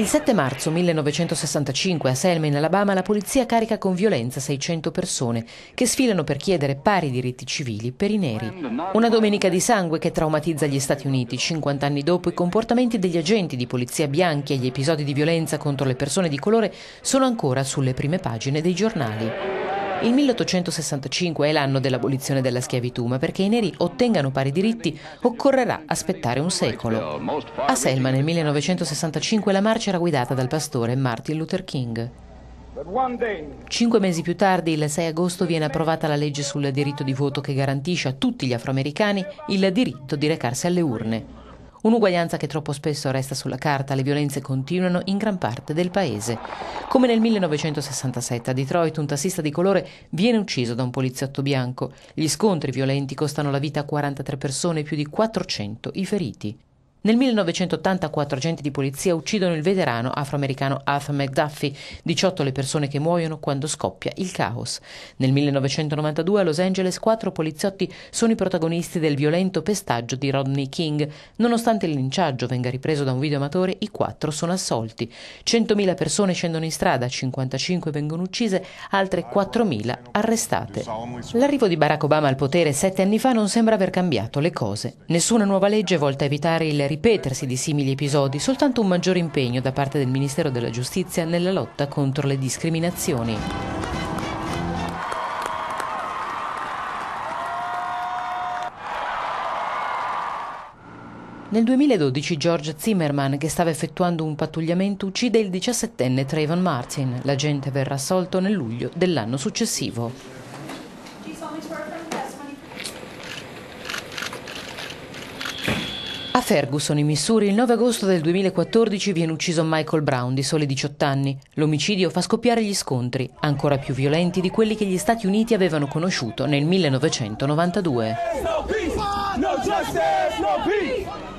Il 7 marzo 1965 a Selma in Alabama la polizia carica con violenza 600 persone che sfilano per chiedere pari diritti civili per i neri. Una domenica di sangue che traumatizza gli Stati Uniti 50 anni dopo i comportamenti degli agenti di polizia bianchi e gli episodi di violenza contro le persone di colore sono ancora sulle prime pagine dei giornali. Il 1865 è l'anno dell'abolizione della schiavitù, ma perché i neri ottengano pari diritti occorrerà aspettare un secolo. A Selma nel 1965 la marcia era guidata dal pastore Martin Luther King. Cinque mesi più tardi, il 6 agosto, viene approvata la legge sul diritto di voto che garantisce a tutti gli afroamericani il diritto di recarsi alle urne. Un'uguaglianza che troppo spesso resta sulla carta, le violenze continuano in gran parte del paese. Come nel 1967 a Detroit un tassista di colore viene ucciso da un poliziotto bianco. Gli scontri violenti costano la vita a 43 persone e più di 400 i feriti. Nel 1980 quattro agenti di polizia uccidono il veterano afroamericano Arthur McDuffie, 18 le persone che muoiono quando scoppia il caos. Nel 1992 a Los Angeles quattro poliziotti sono i protagonisti del violento pestaggio di Rodney King. Nonostante il linciaggio venga ripreso da un video amatore, i quattro sono assolti. 100.000 persone scendono in strada, 55 vengono uccise, altre 4.000 arrestate. L'arrivo di Barack Obama al potere sette anni fa non sembra aver cambiato le cose. Nessuna nuova legge volta a evitare il ripetersi di simili episodi soltanto un maggiore impegno da parte del Ministero della Giustizia nella lotta contro le discriminazioni. Nel 2012 George Zimmerman, che stava effettuando un pattugliamento, uccide il 17enne Trayvon Martin. L'agente verrà assolto nel luglio dell'anno successivo. A Ferguson, in Missouri, il 9 agosto del 2014 viene ucciso Michael Brown di soli 18 anni. L'omicidio fa scoppiare gli scontri, ancora più violenti di quelli che gli Stati Uniti avevano conosciuto nel 1992.